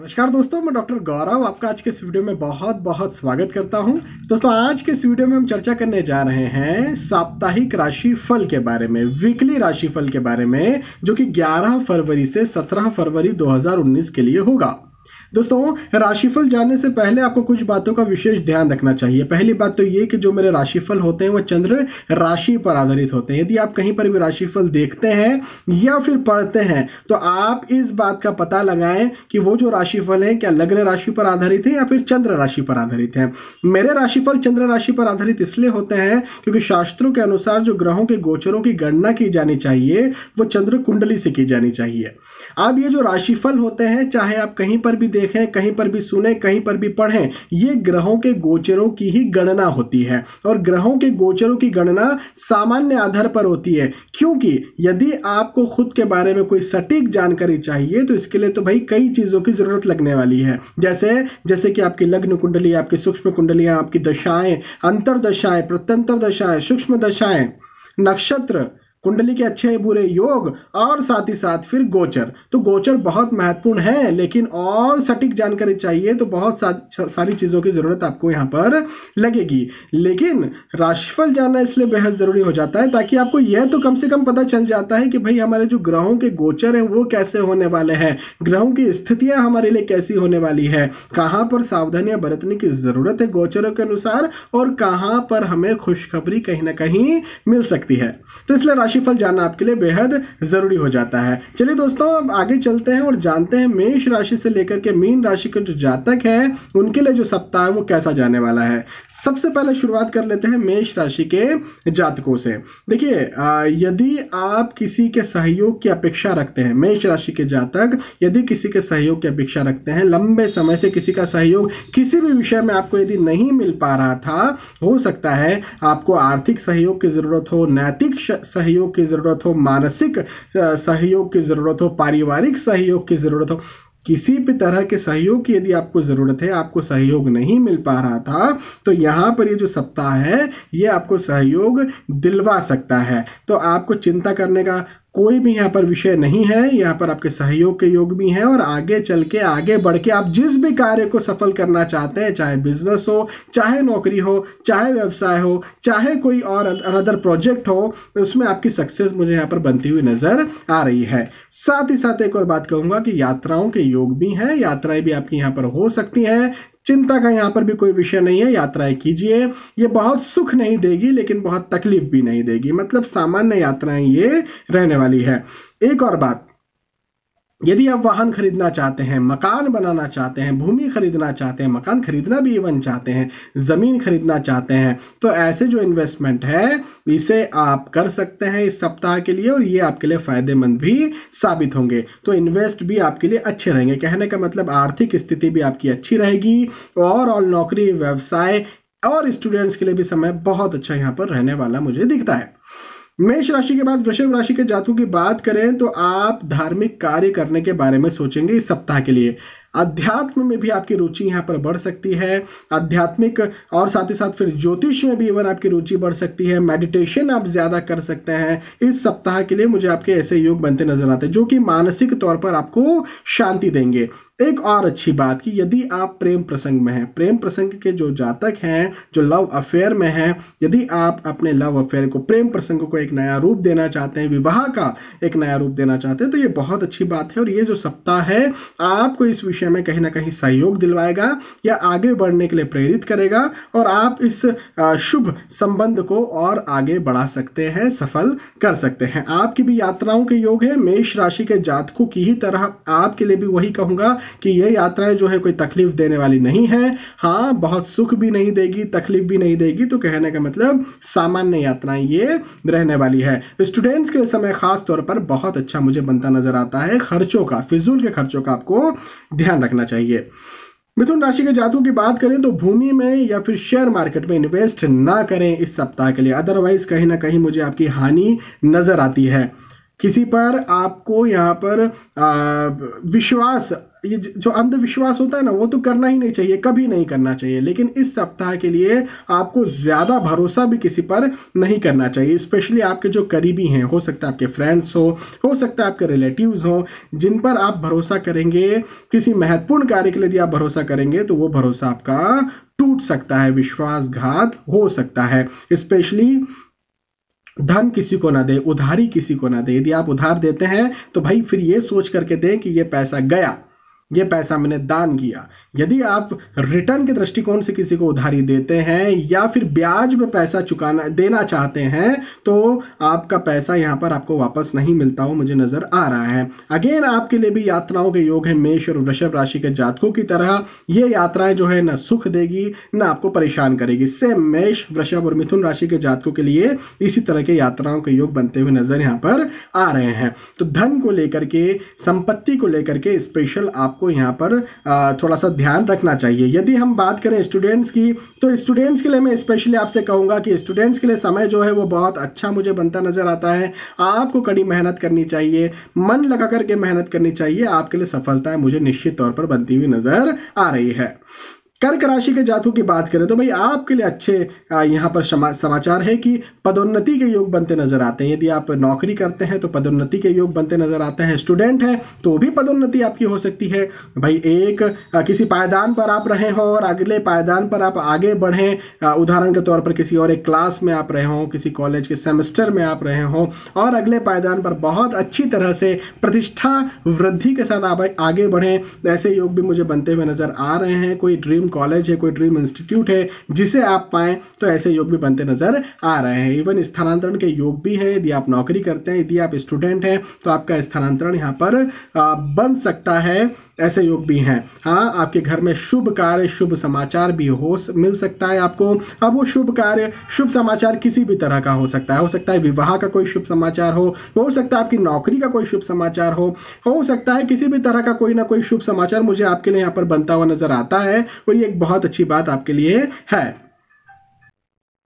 नमस्कार दोस्तों मैं डॉक्टर गौरव आपका आज के इस वीडियो में बहुत बहुत स्वागत करता हूं दोस्तों आज के इस वीडियो में हम चर्चा करने जा रहे हैं साप्ताहिक राशि फल के बारे में वीकली राशि फल के बारे में जो कि 11 फरवरी से 17 फरवरी 2019 के लिए होगा दोस्तों राशिफल जानने से पहले आपको कुछ बातों का विशेष ध्यान रखना चाहिए पहली बात तो ये कि जो मेरे राशिफल होते हैं वो चंद्र राशि पर आधारित होते हैं यदि आप कहीं पर भी राशिफल देखते हैं या फिर पढ़ते हैं तो आप इस बात का पता लगाएं कि वो जो राशिफल है क्या लग्न राशि पर आधारित है या फिर चंद्र राशि पर आधारित है मेरे राशिफल चंद्र राशि पर आधारित इसलिए होते हैं क्योंकि शास्त्रों के अनुसार जो ग्रहों के गोचरों की गणना की जानी चाहिए वो चंद्र कुंडली से की जानी चाहिए अब ये जो राशिफल होते हैं चाहे आप कहीं पर भी देखें कहीं पर भी सुने कहीं पर भी पढ़ें ये ग्रहों के गोचरों की ही गणना होती है और ग्रहों के गोचरों की गणना सामान्य आधार पर होती है क्योंकि यदि आपको खुद के बारे में कोई सटीक जानकारी चाहिए तो इसके लिए तो भाई कई चीज़ों की ज़रूरत लगने वाली है जैसे जैसे कि आपकी लग्न कुंडली आपकी सूक्ष्म कुंडलियाँ आपकी दशाएँ अंतर दशाएँ प्रत्यंतर दशाएँ सूक्ष्म दशाएँ नक्षत्र कुंडली के अच्छे बुरे योग और साथ ही साथ फिर गोचर तो गोचर बहुत महत्वपूर्ण है लेकिन और सटीक जानकारी चाहिए तो बहुत सारी चीज़ों की ज़रूरत आपको यहाँ पर लगेगी लेकिन राशिफल जानना इसलिए बेहद ज़रूरी हो जाता है ताकि आपको यह तो कम से कम पता चल जाता है कि भाई हमारे जो ग्रहों के गोचर हैं वो कैसे होने वाले हैं ग्रहों की स्थितियाँ हमारे लिए कैसी होने वाली है कहाँ पर सावधानियाँ बरतने की ज़रूरत है गोचरों के अनुसार और कहाँ पर हमें खुशखबरी कहीं ना कहीं मिल सकती है तो इसलिए राशिफल जानना आपके लिए बेहद ज़रूरी हो जाता है चलिए दोस्तों अब आगे चलते हैं और जानते हैं मेष राशि से लेकर के मीन राशि के जो जातक है उनके लिए जो सप्ताह है वो कैसा जाने वाला है सबसे पहले शुरुआत कर लेते हैं मेष राशि के जातकों से देखिए यदि आप किसी के सहयोग की अपेक्षा रखते हैं मेष राशि के जातक यदि किसी के सहयोग की अपेक्षा रखते हैं लंबे समय से किसी का सहयोग किसी भी विषय में आपको यदि नहीं मिल पा रहा था हो सकता है आपको आर्थिक सहयोग की ज़रूरत हो नैतिक सहयोग सहयोग की ज़रूरत हो मानसिक सहयोग की ज़रूरत हो पारिवारिक सहयोग की ज़रूरत हो किसी भी तरह के सहयोग की यदि आपको ज़रूरत है आपको सहयोग नहीं मिल पा रहा था तो यहाँ पर ये जो सप्ताह है ये आपको सहयोग दिलवा सकता है तो आपको चिंता करने का कोई भी यहाँ पर विषय नहीं है यहाँ पर आपके सहयोग के योग भी हैं और आगे चल के आगे बढ़ के आप जिस भी कार्य को सफल करना चाहते हैं चाहे बिजनेस हो चाहे नौकरी हो चाहे व्यवसाय हो चाहे कोई और अनदर प्रोजेक्ट हो तो उसमें आपकी सक्सेस मुझे यहाँ पर बनती हुई नज़र आ रही है साथ ही साथ एक और बात कहूँगा कि यात्राओं के योग भी हैं यात्राएं भी आपकी यहाँ पर हो सकती हैं चिंता का यहाँ पर भी कोई विषय नहीं है यात्राएं कीजिए ये बहुत सुख नहीं देगी लेकिन बहुत तकलीफ भी नहीं देगी मतलब सामान्य यात्राएं ये रहने वाली है एक और बात यदि आप वाहन खरीदना चाहते हैं मकान बनाना चाहते हैं भूमि खरीदना चाहते हैं मकान खरीदना भी इवन चाहते हैं ज़मीन खरीदना चाहते हैं तो ऐसे जो इन्वेस्टमेंट है इसे आप कर सकते हैं इस सप्ताह के लिए और ये आपके लिए फ़ायदेमंद भी साबित होंगे तो इन्वेस्ट भी आपके लिए अच्छे रहेंगे कहने का मतलब आर्थिक स्थिति भी आपकी अच्छी रहेगी और, नौकरी व्यवसाय और स्टूडेंट्स के लिए भी समय बहुत अच्छा यहाँ पर रहने वाला मुझे दिखता है मेष राशि के बाद वृषभ राशि के जातकों की बात करें तो आप धार्मिक कार्य करने के बारे में सोचेंगे इस सप्ताह के लिए अध्यात्म में भी आपकी रुचि यहाँ पर बढ़ सकती है आध्यात्मिक और साथ ही साथ फिर ज्योतिष में भी इवन आपकी रुचि बढ़ सकती है मेडिटेशन आप ज़्यादा कर सकते हैं इस सप्ताह के लिए मुझे आपके ऐसे योग बनते नजर आते हैं जो कि मानसिक तौर पर आपको शांति देंगे एक और अच्छी बात कि यदि आप प्रेम प्रसंग में हैं प्रेम प्रसंग के जो जातक हैं जो लव अफेयर में हैं यदि आप अपने लव अफेयर को प्रेम प्रसंग को एक नया रूप देना चाहते हैं विवाह का एक नया रूप देना चाहते हैं तो ये बहुत अच्छी बात है और ये जो सप्ताह है आपको इस विषय में कहीं ना कहीं सहयोग दिलवाएगा या आगे बढ़ने के लिए प्रेरित करेगा और आप इस शुभ संबंध को और आगे बढ़ा सकते हैं सफल कर सकते हैं आपकी भी यात्राओं के योग है मेष राशि के जातकों की ही तरह आपके लिए भी वही कहूँगा कि यह यात्राएं जो है कोई तकलीफ देने वाली नहीं है हाँ बहुत सुख भी नहीं देगी तकलीफ भी नहीं देगी तो कहने का मतलब सामान्य यात्राएं ये रहने वाली है स्टूडेंट्स के समय खास तौर पर बहुत अच्छा मुझे बनता नजर आता है खर्चों का फिजूल के खर्चों का आपको ध्यान रखना चाहिए मिथुन राशि के जातकों की बात करें तो भूमि में या फिर शेयर मार्केट में इन्वेस्ट ना करें इस सप्ताह के लिए अदरवाइज कहीं ना कहीं मुझे आपकी हानि नजर आती है किसी पर आपको यहाँ पर विश्वास ये जो अंधविश्वास होता है ना वो तो करना ही नहीं चाहिए कभी नहीं करना चाहिए लेकिन इस सप्ताह के लिए आपको ज़्यादा भरोसा भी किसी पर नहीं करना चाहिए स्पेशली आपके जो करीबी हैं हो सकता है आपके फ्रेंड्स हो हो सकता है आपके रिलेटिव्स हो जिन पर आप भरोसा करेंगे किसी महत्वपूर्ण कार्य के लिए यदि आप भरोसा करेंगे तो वो भरोसा आपका टूट सकता है विश्वासघात हो सकता है स्पेशली धन किसी को ना दे उधारी किसी को ना दे यदि आप उधार देते हैं तो भाई फिर ये सोच करके दें कि ये पैसा गया ये पैसा मैंने दान किया यदि आप रिटर्न के दृष्टिकोण से किसी को उधारी देते हैं या फिर ब्याज में पैसा चुकाना देना चाहते हैं तो आपका पैसा यहाँ पर आपको वापस नहीं मिलता हो मुझे नज़र आ रहा है अगेन आपके लिए भी यात्राओं के योग है मेष और वृषभ राशि के जातकों की तरह ये यात्राएं जो है ना सुख देगी ना आपको परेशान करेगी सेम मेष वृषभ और मिथुन राशि के जातकों के लिए इसी तरह के यात्राओं के योग बनते हुए नज़र यहाँ पर आ रहे हैं तो धन को लेकर के संपत्ति को लेकर के स्पेशल आपको यहाँ पर थोड़ा सा ध्यान ध्यान रखना चाहिए यदि हम बात करें स्टूडेंट्स की तो स्टूडेंट्स के लिए मैं स्पेशली आपसे कहूँगा कि स्टूडेंट्स के लिए समय जो है वो बहुत अच्छा मुझे बनता नज़र आता है आपको कड़ी मेहनत करनी चाहिए मन लगा करके मेहनत करनी चाहिए आपके लिए सफलताएं मुझे निश्चित तौर पर बनती हुई नज़र आ रही है कर्क राशि के जातकों की बात करें तो भाई आपके लिए अच्छे यहाँ पर समाचार है कि पदोन्नति के योग बनते नजर आते हैं यदि आप नौकरी करते हैं तो पदोन्नति के योग बनते नजर आते हैं स्टूडेंट हैं तो भी पदोन्नति आपकी हो सकती है भाई एक किसी पायदान पर आप रहे हों और अगले पायदान पर आप आगे बढ़ें उदाहरण के तौर पर किसी और एक क्लास में आप रहे हों किसी कॉलेज के सेमेस्टर में आप रहे हों और अगले पायदान पर बहुत अच्छी तरह से प्रतिष्ठा वृद्धि के साथ आप आगे बढ़ें ऐसे योग भी मुझे बनते हुए नजर आ रहे हैं कोई ड्रीम कॉलेज है कोई ड्रीम इंस्टीट्यूट है जिसे आप पाएँ तो ऐसे योग भी बनते नज़र आ रहे हैं इवन स्थानांतरण के योग भी हैं यदि आप नौकरी करते हैं यदि आप स्टूडेंट हैं तो आपका स्थानांतरण यहाँ पर बन सकता है ऐसे योग भी हैं हाँ आपके घर में शुभ कार्य शुभ समाचार भी हो मिल सकता है आपको अब वो शुभ कार्य शुभ समाचार किसी भी तरह का हो सकता है हो सकता है विवाह का कोई शुभ समाचार हो हो सकता है आपकी नौकरी का कोई शुभ समाचार हो हो सकता है किसी भी तरह का कोई ना कोई शुभ समाचार मुझे आपके लिए यहाँ पर बनता हुआ नजर आता है और ये एक बहुत अच्छी बात आपके लिए है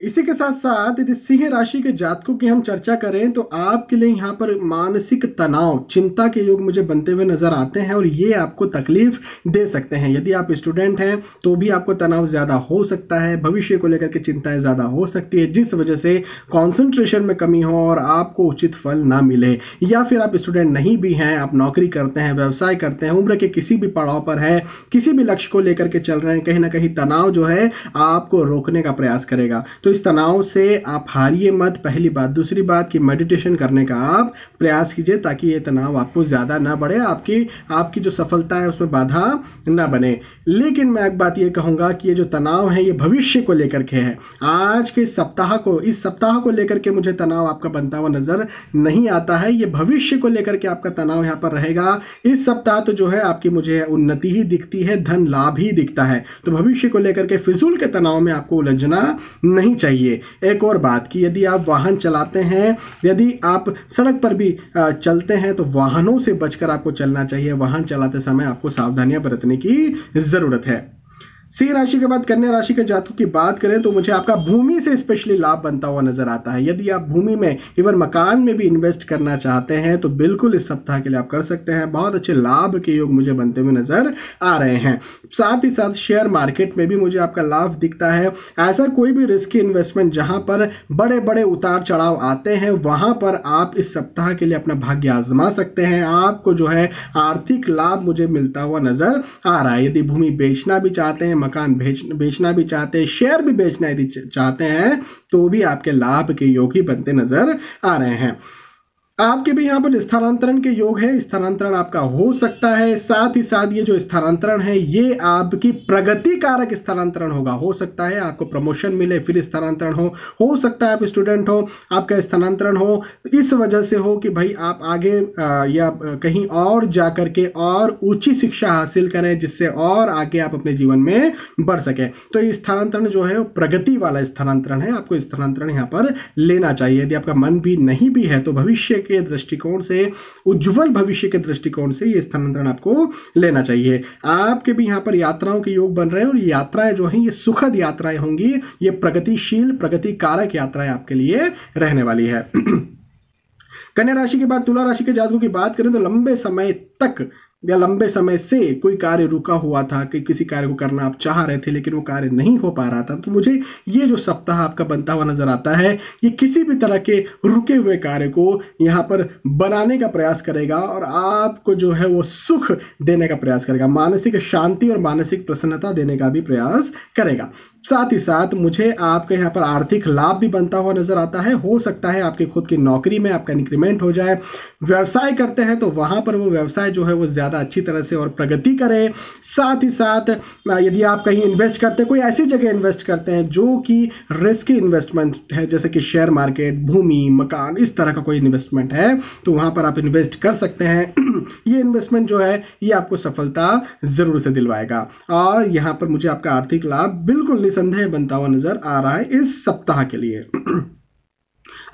इसी के साथ साथ यदि सिंह राशि के जातकों की हम चर्चा करें तो आपके लिए यहाँ पर मानसिक तनाव चिंता के योग मुझे बनते हुए नजर आते हैं और ये आपको तकलीफ दे सकते हैं यदि आप स्टूडेंट हैं तो भी आपको तनाव ज़्यादा हो सकता है भविष्य को लेकर के चिंताएं ज़्यादा हो सकती है जिस वजह से कॉन्सेंट्रेशन में कमी हो और आपको उचित फल ना मिले या फिर आप स्टूडेंट नहीं भी हैं आप नौकरी करते हैं व्यवसाय करते हैं उम्र के किसी भी पड़ाव पर है किसी भी लक्ष्य को लेकर के चल रहे हैं कहीं ना कहीं तनाव जो है आपको रोकने का प्रयास करेगा तो इस तनाव से आप हारिए मत पहली बात दूसरी बात कि मेडिटेशन करने का आप प्रयास कीजिए ताकि ये तनाव आपको ज़्यादा ना बढ़े आपकी आपकी जो सफलता है उसमें बाधा ना बने लेकिन मैं एक बात ये कहूँगा कि ये जो तनाव है ये भविष्य को लेकर के है आज के सप्ताह को इस सप्ताह को लेकर के मुझे तनाव आपका बनता हुआ नज़र नहीं आता है ये भविष्य को लेकर के आपका तनाव यहाँ पर रहेगा इस सप्ताह तो जो है आपकी मुझे उन्नति ही दिखती है धन लाभ ही दिखता है तो भविष्य को लेकर के फिजूल के तनाव में आपको उलझना नहीं चाहिए एक और बात कि यदि आप वाहन चलाते हैं यदि आप सड़क पर भी चलते हैं तो वाहनों से बचकर आपको चलना चाहिए वाहन चलाते समय आपको सावधानियां बरतने की ज़रूरत है सिंह राशि के बाद कन्या राशि के जातकों की बात करें तो मुझे आपका भूमि से स्पेशली लाभ बनता हुआ नजर आता है यदि आप भूमि में इवन मकान में भी इन्वेस्ट करना चाहते हैं तो बिल्कुल इस सप्ताह के लिए आप कर सकते हैं बहुत अच्छे लाभ के योग मुझे बनते हुए नजर आ रहे हैं साथ ही साथ शेयर मार्केट में भी मुझे आपका लाभ दिखता है ऐसा कोई भी रिस्की इन्वेस्टमेंट जहां पर बड़े बड़े उतार चढ़ाव आते हैं वहां पर आप इस सप्ताह के लिए अपना भाग्य आजमा सकते हैं आपको जो है आर्थिक लाभ मुझे मिलता हुआ नजर आ रहा है यदि भूमि बेचना भी चाहते हैं मकान भेज बेचना भी चाहते हैं शेयर भी बेचना यदि चाहते हैं तो भी आपके लाभ के योगी बनते नजर आ रहे हैं आपके भी यहाँ पर स्थानांतरण के योग है स्थानांतरण आपका हो सकता है साथ ही साथ ये जो स्थानांतरण है ये आपकी प्रगति कारक स्थानांतरण होगा हो सकता है आपको प्रमोशन मिले फिर स्थानांतरण हो हो सकता है आप स्टूडेंट हो आपका स्थानांतरण हो इस वजह से हो कि भाई आप आगे या कहीं और जा करके और ऊंची शिक्षा हासिल करें जिससे और आगे आप अपने जीवन में बढ़ सकें तो ये स्थानांतरण जो है प्रगति वाला स्थानांतरण है आपको स्थानांतरण यहाँ पर लेना चाहिए यदि आपका मन भी नहीं भी है तो भविष्य के के दृष्टिकोण से उज्जवल भविष्य के दृष्टिकोण से ये स्थानांतरण आपको लेना चाहिए आपके भी यहाँ पर यात्राओं के योग बन रहे हैं और यात्राएं जो हैं ये सुखद यात्राएं होंगी ये प्रगतिशील प्रगति कारक यात्राएं आपके लिए रहने वाली है कन्या राशि के बाद तुला राशि के जातकों की बात करें तो लंबे समय तक या लंबे समय से कोई कार्य रुका हुआ था कि किसी कार्य को करना आप चाह रहे थे लेकिन वो कार्य नहीं हो पा रहा था तो मुझे ये जो सप्ताह आपका बनता हुआ नजर आता है ये किसी भी तरह के रुके हुए कार्य को यहाँ पर बनाने का प्रयास करेगा और आपको जो है वो सुख देने का प्रयास करेगा मानसिक शांति और मानसिक प्रसन्नता देने का भी प्रयास करेगा साथ ही साथ मुझे आपके यहाँ पर आर्थिक लाभ भी बनता हुआ नजर आता है हो सकता है आपके खुद की नौकरी में आपका इंक्रीमेंट हो जाए व्यवसाय करते हैं तो वहाँ पर वो व्यवसाय जो है वो ज़्यादा ज़्यादा अच्छी तरह से और प्रगति करें साथ ही साथ यदि आप कहीं इन्वेस्ट करते हैं कोई ऐसी जगह इन्वेस्ट करते हैं जो कि रिस्की इन्वेस्टमेंट है जैसे कि शेयर मार्केट भूमि मकान इस तरह का कोई इन्वेस्टमेंट है तो वहाँ पर आप इन्वेस्ट कर सकते हैं ये इन्वेस्टमेंट जो है ये आपको सफलता ज़रूर से दिलवाएगा और यहाँ पर मुझे आपका आर्थिक लाभ बिल्कुल निसंदेह बनता हुआ नज़र आ रहा है इस सप्ताह के लिए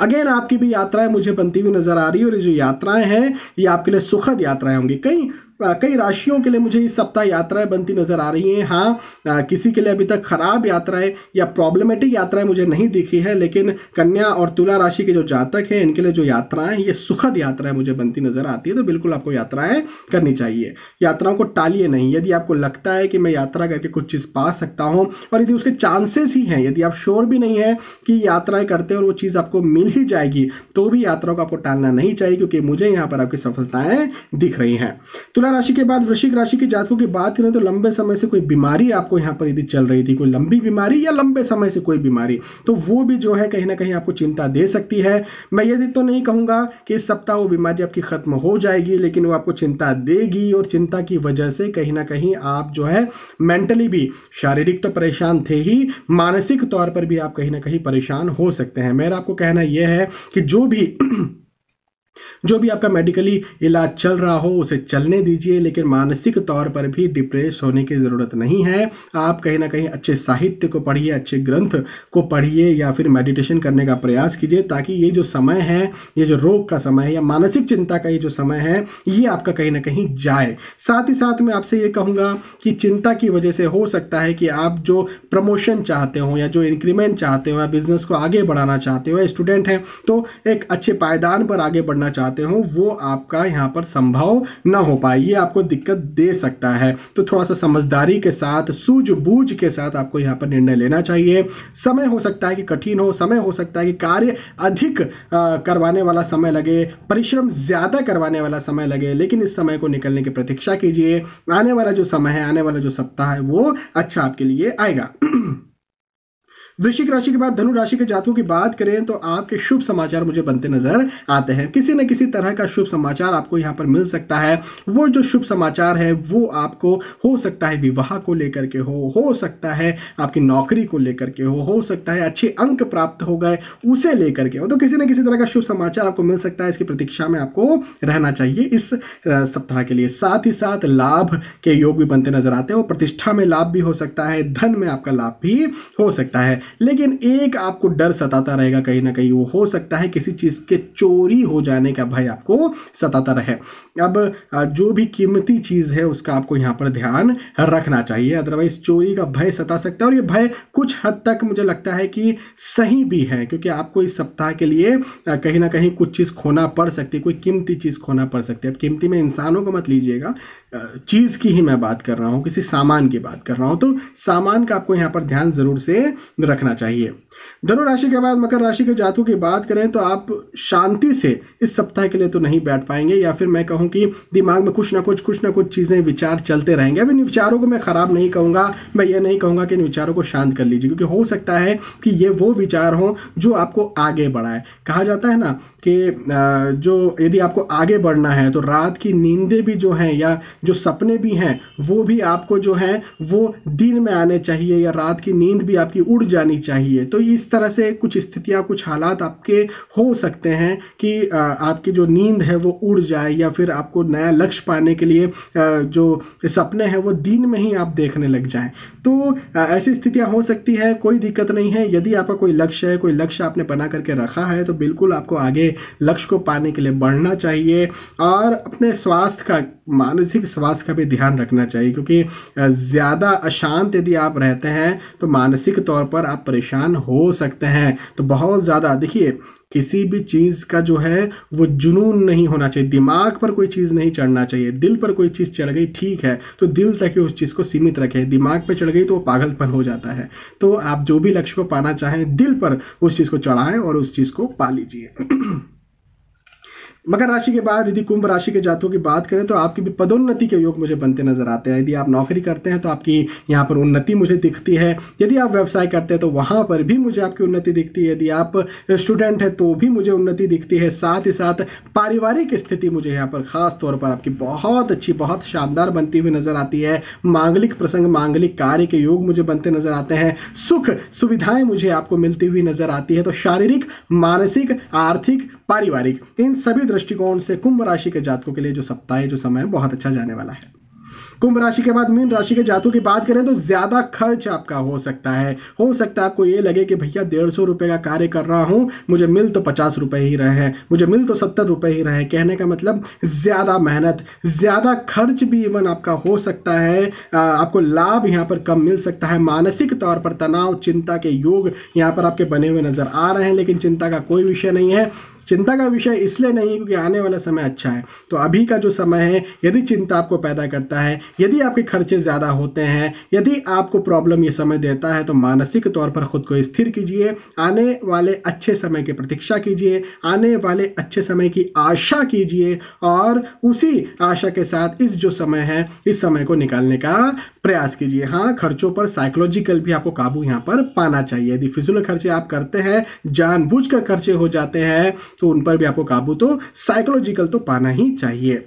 अगेन आपकी भी यात्राएं मुझे बनती हुई नजर आ रही है और ये जो यात्राएं हैं ये आपके लिए सुखद यात्राएं होंगी कई कई राशियों के लिए मुझे इस सप्ताह यात्राएं बनती नजर आ रही हैं हाँ किसी के लिए अभी तक खराब यात्राएं या प्रॉब्लमेटिक यात्राएं मुझे नहीं दिखी है लेकिन कन्या और तुला राशि के जो जातक हैं इनके लिए जो यात्राएं ये सुखद यात्राएं मुझे बनती नजर आती है तो बिल्कुल आपको यात्राएं करनी चाहिए यात्राओं को टालिए नहीं यदि आपको लगता है कि मैं यात्रा करके कुछ चीज़ पा सकता हूँ और यदि उसके चांसेस ही हैं यदि आप श्योर भी नहीं है कि यात्राएं करते और वो चीज़ आपको मिल ही जाएगी तो भी यात्राओं को आपको टालना नहीं चाहिए क्योंकि मुझे यहाँ पर आपकी सफलताएं दिख रही हैं तुला तुला राशि के बाद वृश्चिक राशि के जातकों की बात करें तो लंबे समय से कोई बीमारी आपको यहाँ पर यदि चल रही थी कोई लंबी बीमारी या लंबे समय से कोई बीमारी तो वो भी जो है कहीं ना कहीं आपको चिंता दे सकती है मैं यदि तो नहीं कहूँगा कि इस सप्ताह वो बीमारी आपकी खत्म हो जाएगी लेकिन वो आपको चिंता देगी और चिंता की वजह से कहीं ना कहीं आप जो है मेंटली भी शारीरिक तो परेशान थे ही मानसिक तौर पर भी आप कहीं ना कहीं परेशान हो सकते हैं मेरा आपको कहना यह है कि जो भी जो भी आपका मेडिकली इलाज चल रहा हो उसे चलने दीजिए लेकिन मानसिक तौर पर भी डिप्रेस होने की ज़रूरत नहीं है आप कहीं ना कहीं अच्छे साहित्य को पढ़िए अच्छे ग्रंथ को पढ़िए या फिर मेडिटेशन करने का प्रयास कीजिए ताकि ये जो समय है ये जो रोग का समय है या मानसिक चिंता का ये जो समय है ये आपका कहीं ना कहीं जाए साथ ही साथ मैं आपसे ये कहूँगा कि चिंता की वजह से हो सकता है कि आप जो प्रमोशन चाहते हो या जो इंक्रीमेंट चाहते हो या बिजनेस को आगे बढ़ाना चाहते हो या स्टूडेंट हैं तो एक अच्छे पायदान पर आगे बढ़ करना चाहते हो वो आपका यहाँ पर संभव ना हो पाए ये आपको दिक्कत दे सकता है तो थोड़ा सा समझदारी के साथ सूझबूझ के साथ आपको यहाँ पर निर्णय लेना चाहिए समय हो सकता है कि कठिन हो समय हो सकता है कि कार्य अधिक आ, करवाने वाला समय लगे परिश्रम ज़्यादा करवाने वाला समय लगे लेकिन इस समय को निकलने की प्रतीक्षा कीजिए आने वाला जो समय है आने वाला जो सप्ताह है वो अच्छा आपके लिए आएगा वृश्चिक राशि के बाद धनु राशि के जातकों की बात करें तो आपके शुभ समाचार मुझे बनते नजर आते हैं किसी न किसी तरह का शुभ समाचार आपको यहाँ पर मिल सकता है वो जो शुभ समाचार है वो आपको हो सकता है विवाह को लेकर के हो हो सकता है आपकी नौकरी को लेकर के हो हो सकता है अच्छे अंक प्राप्त हो गए उसे लेकर के हो तो किसी न किसी तरह का शुभ समाचार आपको मिल सकता है इसकी प्रतीक्षा में आपको रहना चाहिए इस सप्ताह के लिए साथ ही साथ लाभ के योग भी बनते नजर आते हैं और प्रतिष्ठा में लाभ भी हो सकता है धन में आपका लाभ भी हो सकता है लेकिन एक आपको डर सताता रहेगा कहीं ना कहीं वो हो सकता है किसी चीज़ के चोरी हो जाने का भय आपको सताता रहे अब जो भी कीमती चीज़ है उसका आपको यहाँ पर ध्यान रखना चाहिए अदरवाइज चोरी का भय सता सकता है और ये भय कुछ हद तक मुझे लगता है कि सही भी है क्योंकि आपको इस सप्ताह के लिए कहीं ना कहीं कुछ चीज़ खोना पड़ सकती है कोई कीमती चीज़ खोना पड़ सकती है अब कीमती में इंसानों को मत लीजिएगा चीज़ की ही मैं बात कर रहा हूँ किसी सामान की बात कर रहा हूँ तो सामान का आपको यहाँ पर ध्यान ज़रूर से रखना चाहिए धनु राशि के बाद मकर राशि के जातकों की बात करें तो आप शांति से इस सप्ताह के लिए तो नहीं बैठ पाएंगे या फिर मैं कहूँ कि दिमाग में कुछ ना कुछ कुछ ना कुछ चीज़ें विचार चलते रहेंगे अब इन विचारों को मैं ख़राब नहीं कहूंगा मैं ये नहीं कहूँगा कि इन विचारों को शांत कर लीजिए क्योंकि हो सकता है कि ये वो विचार हो जो आपको आगे बढ़ाए कहा जाता है ना कि जो यदि आपको आगे बढ़ना है तो रात की नींदें भी जो हैं या जो सपने भी हैं वो भी आपको जो है वो दिन में आने चाहिए या रात की नींद भी आपकी उड़ जानी चाहिए तो इस तरह से कुछ स्थितियाँ कुछ हालात आपके हो सकते हैं कि आपकी जो नींद है वो उड़ जाए या फिर आपको नया लक्ष्य पाने के लिए जो सपने हैं वो दिन में ही आप देखने लग जाएं तो ऐसी स्थितियाँ हो सकती है कोई दिक्कत नहीं है यदि आपका कोई लक्ष्य है कोई लक्ष्य आपने बना करके रखा है तो बिल्कुल आपको आगे लक्ष्य को पाने के लिए बढ़ना चाहिए और अपने स्वास्थ्य का मानसिक स्वास्थ्य का भी ध्यान रखना चाहिए क्योंकि ज़्यादा अशांत यदि आप रहते हैं तो मानसिक तौर पर आप परेशान हो सकते हैं तो बहुत ज़्यादा देखिए किसी भी चीज़ का जो है वो जुनून नहीं होना चाहिए दिमाग पर कोई चीज़ नहीं चढ़ना चाहिए दिल पर कोई चीज़ चढ़ गई ठीक है तो दिल तक ही उस चीज़ को सीमित रखें दिमाग पर चढ़ गई तो वो पागलपन हो जाता है तो आप जो भी लक्ष्य को पाना चाहें दिल पर उस चीज़ को चढ़ाएं और उस चीज़ को पा लीजिए मकर राशि के बाद यदि कुंभ राशि के जातकों की बात करें तो आपकी भी पदोन्नति के योग मुझे बनते नजर आते हैं यदि आप नौकरी करते हैं तो आपकी यहाँ पर उन्नति मुझे दिखती है यदि आप व्यवसाय करते हैं तो वहाँ पर भी मुझे आपकी उन्नति दिखती है यदि आप स्टूडेंट हैं तो भी मुझे उन्नति दिखती है साथ ही साथ पारिवारिक स्थिति मुझे यहाँ पर खास तौर पर आपकी बहुत अच्छी बहुत शानदार बनती हुई नजर आती है मांगलिक प्रसंग मांगलिक कार्य के योग मुझे बनते नजर आते हैं सुख सुविधाएं मुझे आपको मिलती हुई नजर आती है तो शारीरिक मानसिक आर्थिक पारिवारिक इन सभी दृष्टिकोण से कुंभ राशि के जातकों के लिए जो सप्ताह जो समय है बहुत अच्छा जाने वाला है कुंभ राशि के बाद मीन राशि के जातकों की बात करें तो ज्यादा खर्च आपका हो सकता है हो सकता है आपको ये लगे कि भैया डेढ़ सौ रुपये का कार्य कर रहा हूँ मुझे मिल तो पचास रुपये ही रहे हैं मुझे मिल तो सत्तर रुपये ही रहे हैं कहने का मतलब ज्यादा मेहनत ज्यादा खर्च भी इवन आपका हो सकता है आपको लाभ यहाँ पर कम मिल सकता है मानसिक तौर पर तनाव चिंता के योग यहाँ पर आपके बने हुए नजर आ रहे हैं लेकिन चिंता का कोई विषय नहीं है चिंता का विषय इसलिए नहीं क्योंकि आने वाला समय अच्छा है तो अभी का जो समय है यदि चिंता आपको पैदा करता है यदि आपके खर्चे ज़्यादा होते हैं यदि आपको प्रॉब्लम ये समय देता है तो मानसिक तौर पर खुद को स्थिर कीजिए आने वाले अच्छे समय की प्रतीक्षा कीजिए आने वाले अच्छे समय की आशा कीजिए और उसी आशा के साथ इस जो समय है इस समय को निकालने का प्रयास कीजिए हाँ खर्चों पर साइकोलॉजिकल भी आपको काबू यहाँ पर पाना चाहिए यदि फिजूल खर्चे आप करते हैं जानबूझकर खर्चे हो जाते हैं तो उन पर भी आपको काबू तो साइकोलॉजिकल तो पाना ही चाहिए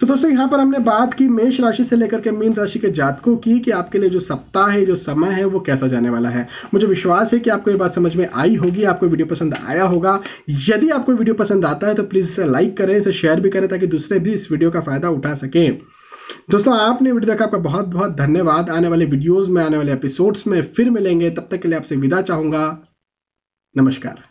तो दोस्तों यहाँ पर हमने बात की मेष राशि से लेकर के मीन राशि के जातकों की कि आपके लिए जो सप्ताह है जो समय है वो कैसा जाने वाला है मुझे विश्वास है कि आपको ये बात समझ में आई होगी आपको वीडियो पसंद आया होगा यदि आपको वीडियो पसंद आता है तो प्लीज़ इसे लाइक करें इसे शेयर भी करें ताकि दूसरे भी इस वीडियो का फ़ायदा उठा सकें दोस्तों आपने वीडियो देखा आपका बहुत बहुत धन्यवाद आने वाले वीडियोज़ में आने वाले एपिसोड्स में फिर मिलेंगे तब तक के लिए आपसे विदा चाहूंगा नमस्कार